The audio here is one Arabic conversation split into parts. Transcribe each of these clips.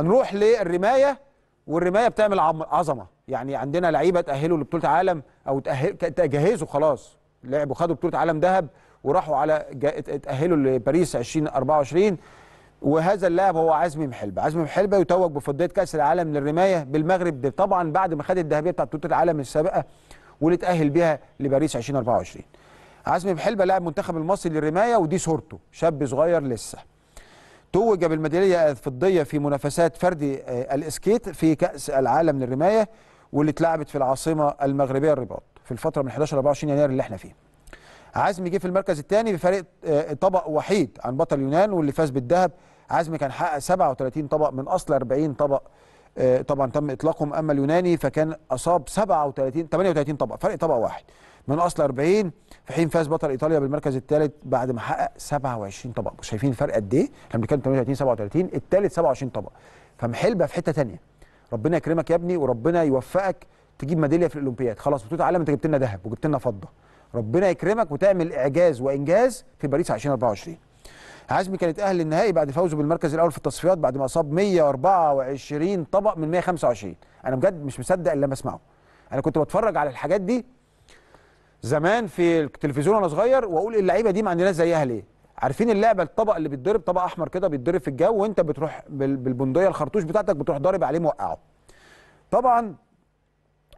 هنروح للرمايه والرمايه بتعمل عظمه يعني عندنا لعيبه تاهلوا لبطوله عالم او تجهزوا خلاص لعبوا خدوا بطوله عالم ذهب وراحوا على تأهلوا لباريس 2024 وهذا اللاعب هو عزمي محلبه، عزمي محلبه يتوج بفضيه كاس العالم للرمايه بالمغرب ده طبعا بعد ما خد الذهبيه بتاعت بطوله العالم السابقه واللي تأهل بيها لباريس 2024. عزمي محلبه لاعب منتخب المصري للرمايه ودي صورته، شاب صغير لسه. توج بالميداليه الفضيه في منافسات فردي آه، الاسكيت في كاس العالم للرمايه واللي اتلعبت في العاصمه المغربيه الرباط في الفتره من 11 ل 24 يناير اللي احنا فيه. عزمي جه في المركز الثاني بفريق آه، طبق وحيد عن بطل اليونان واللي فاز بالذهب عزمي كان حقق 37 طبق من اصل 40 طبق آه، طبعا تم اطلاقهم اما اليوناني فكان اصاب 37 38 طبقه فرق طبقه واحد من اصل 40 في حين فاز بطل ايطاليا بالمركز الثالث بعد ما حقق 27 طبقه شايفين الفرق قد ايه احنا بنتكلم 38 37 الثالث 27 طبقه فمحلبه في حته ثانيه ربنا يكرمك يا ابني وربنا يوفقك تجيب ميداليه في الاولمبياد خلاص بطوله العالم انت جبت لنا ذهب وجبت لنا فضه ربنا يكرمك وتعمل اعجاز وانجاز في باريس 2024 عزمي كانت اهل للنهائي بعد فوزه بالمركز الاول في التصفيات بعد ما اصاب 124 طبق من 125 انا بجد مش مصدق اللي انا بسمعه انا كنت بتفرج على الحاجات دي زمان في التلفزيون وانا صغير واقول اللعيبه دي ما عندناش زيها ليه عارفين اللعبه الطبق اللي بيتضرب طبق احمر كده بيتضرب في الجو وانت بتروح بالبندقيه الخرطوش بتاعتك بتروح ضارب عليه موقعه طبعا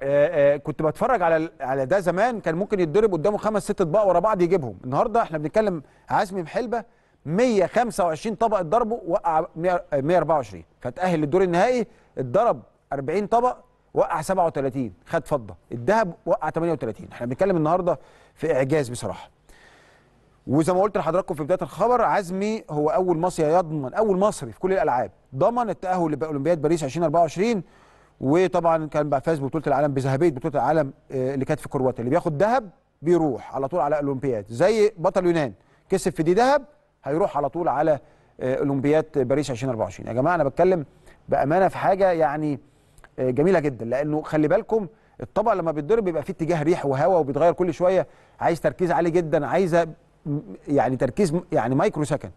آآ آآ كنت بتفرج على على ده زمان كان ممكن يتضرب قدامه خمس ست اطباق ورا بعض يجيبهم النهارده احنا بنتكلم عزمي محلبه 125 طبق اتضربوا وقع 124 فتأهل للدور النهائي اتضرب 40 طبق وقع 37 خد فضه الذهب وقع 38 احنا بنتكلم النهارده في اعجاز بصراحه وزي ما قلت لحضراتكم في بدايه الخبر عزمي هو اول مصري يضمن اول مصري في كل الالعاب ضمن التاهل لاولمبياد باريس 2024 وطبعا كان بقى فاز ببطوله العالم بذهبيه بطوله العالم آه، اللي كانت في كرواتيا اللي بياخد ذهب بيروح على طول على اولمبياد زي بطل يونان كسب في دي ذهب هيروح على طول على آه، اولمبياد باريس 2024 يا جماعه انا بتكلم بامانه في حاجه يعني آه، جميله جدا لانه خلي بالكم الطبق لما بيتضرب بيبقى فيه اتجاه ريح وهواء وبيتغير كل شويه عايز تركيز عالي جدا عايزه يعني تركيز يعني مايكرو سكند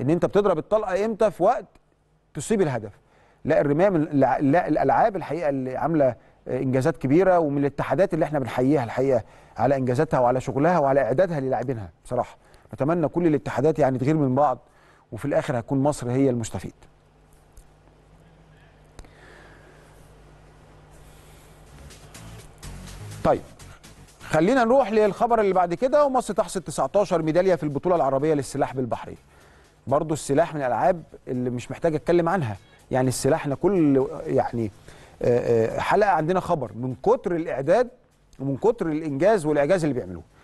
ان انت بتضرب الطلقه امتى في وقت تصيب الهدف لا الرمايه من لا الالعاب الحقيقه اللي عامله آه، انجازات كبيره ومن الاتحادات اللي احنا بنحييها الحقيقه على انجازاتها وعلى شغلها وعلى اعدادها للاعبينها بصراحه اتمنى كل الاتحادات يعني تغير من بعض وفي الاخر هتكون مصر هي المستفيد طيب خلينا نروح للخبر اللي بعد كده ومصر تحصد 19 ميداليه في البطوله العربيه للسلاح بالبحري برضو السلاح من الالعاب اللي مش محتاج اتكلم عنها يعني السلاح احنا كل يعني آه، آه، حلقه عندنا خبر من كتر الاعداد ومن كتر الانجاز والاعجاز اللي بيعملوه